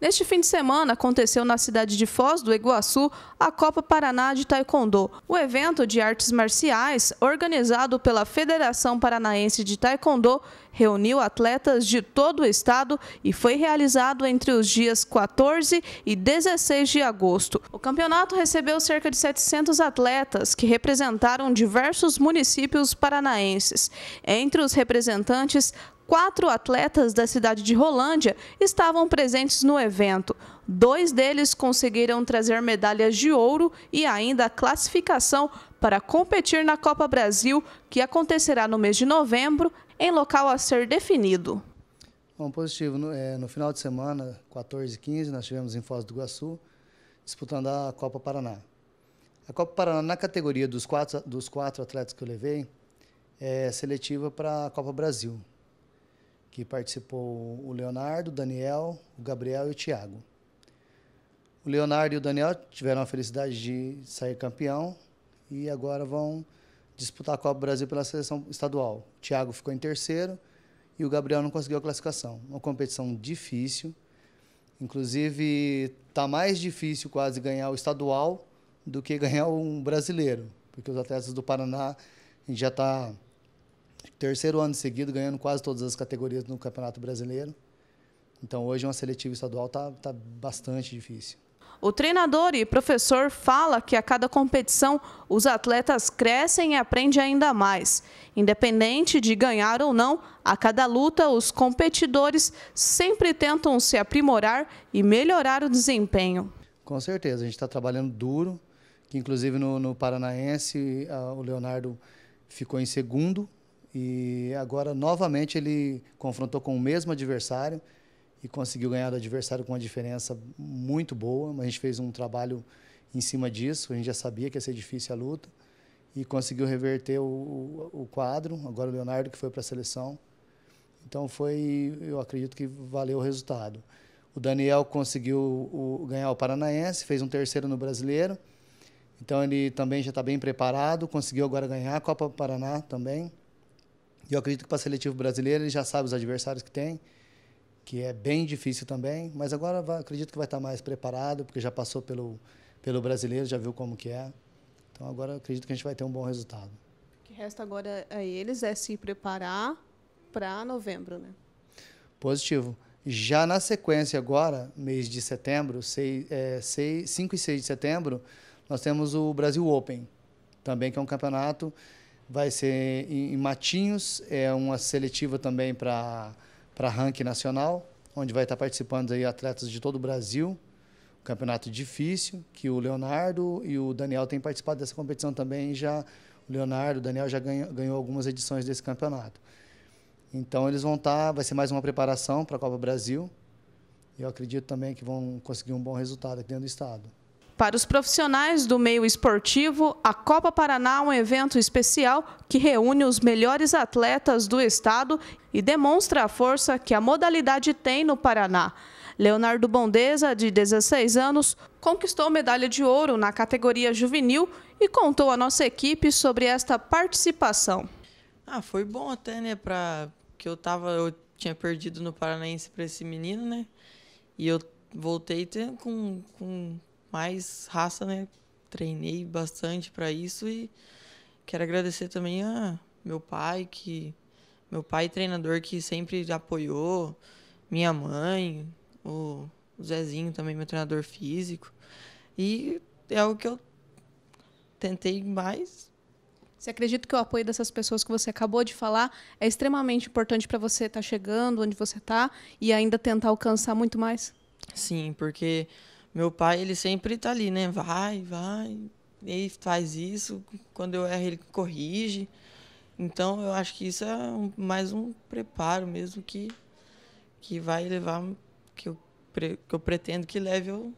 Neste fim de semana, aconteceu na cidade de Foz do Iguaçu a Copa Paraná de Taekwondo. O evento de artes marciais, organizado pela Federação Paranaense de Taekwondo, reuniu atletas de todo o estado e foi realizado entre os dias 14 e 16 de agosto. O campeonato recebeu cerca de 700 atletas que representaram diversos municípios paranaenses. Entre os representantes, quatro atletas da cidade de Rolândia estavam presentes no evento. Dois deles conseguiram trazer medalhas de ouro e ainda a classificação para competir na Copa Brasil, que acontecerá no mês de novembro, em local a ser definido. Bom, positivo. No, é, no final de semana, 14 e 15, nós estivemos em Foz do Iguaçu, disputando a Copa Paraná. A Copa Paraná, na categoria dos quatro, dos quatro atletas que eu levei, é seletiva para a Copa Brasil que participou o Leonardo, o Daniel, o Gabriel e o Tiago. O Leonardo e o Daniel tiveram a felicidade de sair campeão e agora vão disputar a Copa Brasil pela seleção estadual. O Thiago ficou em terceiro e o Gabriel não conseguiu a classificação. Uma competição difícil. Inclusive, está mais difícil quase ganhar o estadual do que ganhar um brasileiro, porque os atletas do Paraná já está terceiro ano seguido ganhando quase todas as categorias no Campeonato Brasileiro. Então hoje uma seletiva estadual está tá bastante difícil. O treinador e professor fala que a cada competição os atletas crescem e aprendem ainda mais. Independente de ganhar ou não, a cada luta os competidores sempre tentam se aprimorar e melhorar o desempenho. Com certeza, a gente está trabalhando duro, que inclusive no, no Paranaense o Leonardo ficou em segundo e agora, novamente, ele confrontou com o mesmo adversário e conseguiu ganhar do adversário com uma diferença muito boa. A gente fez um trabalho em cima disso, a gente já sabia que ia ser difícil a luta e conseguiu reverter o, o quadro. Agora o Leonardo que foi para a seleção. Então foi, eu acredito que valeu o resultado. O Daniel conseguiu o, ganhar o Paranaense, fez um terceiro no Brasileiro. Então ele também já está bem preparado, conseguiu agora ganhar a Copa Paraná também. E eu acredito que para a seletiva brasileira ele já sabe os adversários que tem, que é bem difícil também, mas agora vai, acredito que vai estar tá mais preparado, porque já passou pelo, pelo brasileiro, já viu como que é. Então agora acredito que a gente vai ter um bom resultado. O que resta agora a eles é se preparar para novembro, né? Positivo. Já na sequência agora, mês de setembro, 6, é, 5 e 6 de setembro, nós temos o Brasil Open, também que é um campeonato vai ser em, em Matinhos, é uma seletiva também para ranking nacional, onde vai estar participando aí atletas de todo o Brasil. Um campeonato difícil, que o Leonardo e o Daniel têm participado dessa competição também. Já, o Leonardo, o Daniel já ganhou, ganhou algumas edições desse campeonato. Então eles vão estar, tá, vai ser mais uma preparação para a Copa Brasil. E eu acredito também que vão conseguir um bom resultado aqui dentro do estado. Para os profissionais do meio esportivo, a Copa Paraná é um evento especial que reúne os melhores atletas do estado e demonstra a força que a modalidade tem no Paraná. Leonardo Bondeza, de 16 anos, conquistou medalha de ouro na categoria juvenil e contou à nossa equipe sobre esta participação. Ah, foi bom até, né, para que eu tava, eu tinha perdido no Paranaense para esse menino, né? E eu voltei com, com mais raça, né? Treinei bastante para isso e quero agradecer também a meu pai, que meu pai treinador que sempre apoiou, minha mãe, o Zezinho também meu treinador físico. E é o que eu tentei mais você acredita que o apoio dessas pessoas que você acabou de falar é extremamente importante para você estar tá chegando onde você está e ainda tentar alcançar muito mais? Sim, porque meu pai, ele sempre tá ali, né? Vai, vai, ele faz isso. Quando eu erro, ele corrige. Então, eu acho que isso é um, mais um preparo mesmo que, que vai levar, que eu, que eu pretendo que leve eu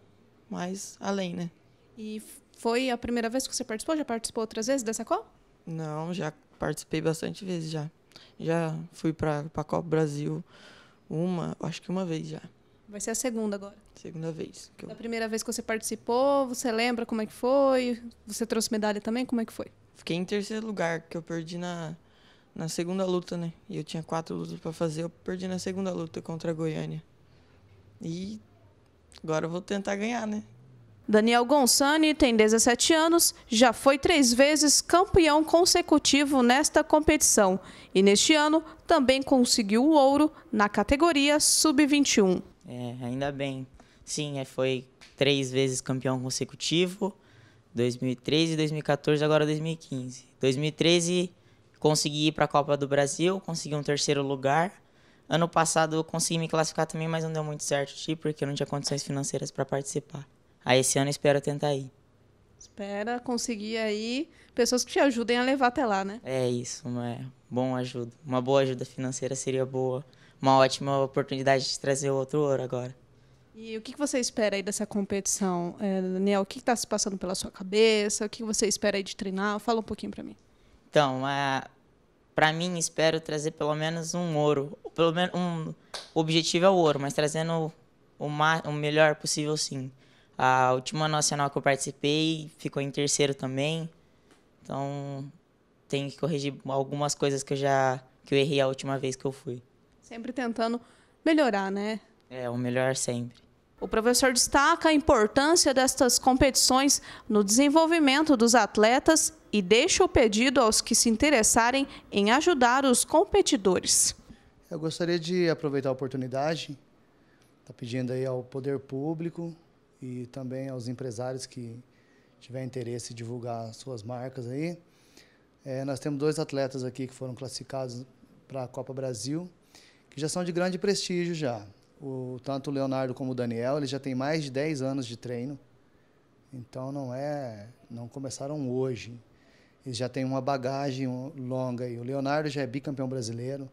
mais além, né? E foi a primeira vez que você participou? Já participou outras vezes dessa Copa? Não, já participei bastante vezes já. Já fui para a Copa Brasil uma, acho que uma vez já. Vai ser a segunda agora. Segunda vez. Que eu... Da primeira vez que você participou, você lembra como é que foi? Você trouxe medalha também? Como é que foi? Fiquei em terceiro lugar, que eu perdi na, na segunda luta, né? E eu tinha quatro lutas para fazer, eu perdi na segunda luta contra a Goiânia. E agora eu vou tentar ganhar, né? Daniel Gonsani tem 17 anos, já foi três vezes campeão consecutivo nesta competição e neste ano também conseguiu o ouro na categoria Sub-21. É, ainda bem. Sim, foi três vezes campeão consecutivo, 2013, 2014, agora 2015. 2013 consegui ir para a Copa do Brasil, consegui um terceiro lugar. Ano passado eu consegui me classificar também, mas não deu muito certo, tipo, porque eu não tinha condições financeiras para participar. Aí esse ano eu espero tentar ir. Espera conseguir aí pessoas que te ajudem a levar até lá, né? É isso, uma bom ajuda. Uma boa ajuda financeira seria boa. Uma ótima oportunidade de trazer outro ouro agora. E o que você espera aí dessa competição, é, Daniel? O que está se passando pela sua cabeça? O que você espera aí de treinar? Fala um pouquinho para mim. Então, é, para mim, espero trazer pelo menos um ouro. Pelo menos um, o objetivo é o ouro, mas trazendo o, o melhor possível, sim. A última nacional que eu participei ficou em terceiro também. Então, tenho que corrigir algumas coisas que eu já que eu errei a última vez que eu fui. Sempre tentando melhorar, né? É, o melhor sempre. O professor destaca a importância destas competições no desenvolvimento dos atletas e deixa o pedido aos que se interessarem em ajudar os competidores. Eu gostaria de aproveitar a oportunidade, tá pedindo aí ao poder público e também aos empresários que tiver interesse em divulgar suas marcas aí. É, nós temos dois atletas aqui que foram classificados para a Copa Brasil, que já são de grande prestígio já. O, tanto o Leonardo como o Daniel, eles já têm mais de 10 anos de treino. Então não é, não começaram hoje. Eles já têm uma bagagem longa e O Leonardo já é bicampeão brasileiro.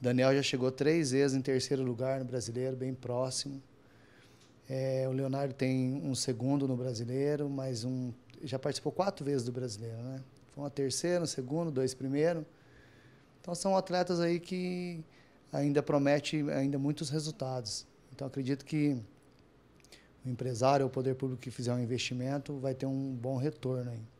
O Daniel já chegou três vezes em terceiro lugar no brasileiro, bem próximo. É, o Leonardo tem um segundo no brasileiro, mas um já participou quatro vezes do brasileiro, né? Foi uma terceira, um segundo, dois primeiro. Então são atletas aí que ainda promete ainda muitos resultados. Então acredito que o empresário ou o poder público que fizer um investimento vai ter um bom retorno aí.